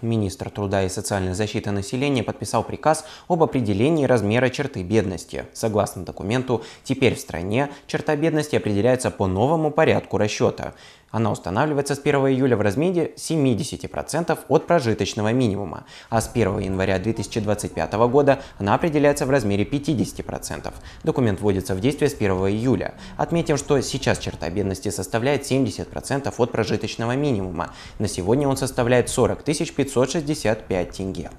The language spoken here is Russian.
Министр труда и социальной защиты населения подписал приказ об определении размера черты бедности. Согласно документу, теперь в стране черта бедности определяется по новому порядку расчета. Она устанавливается с 1 июля в размере 70% от прожиточного минимума, а с 1 января 2025 года она определяется в размере 50%. Документ вводится в действие с 1 июля. Отметим, что сейчас черта бедности составляет 70% от прожиточного минимума. На сегодня он составляет 40 565 тенге.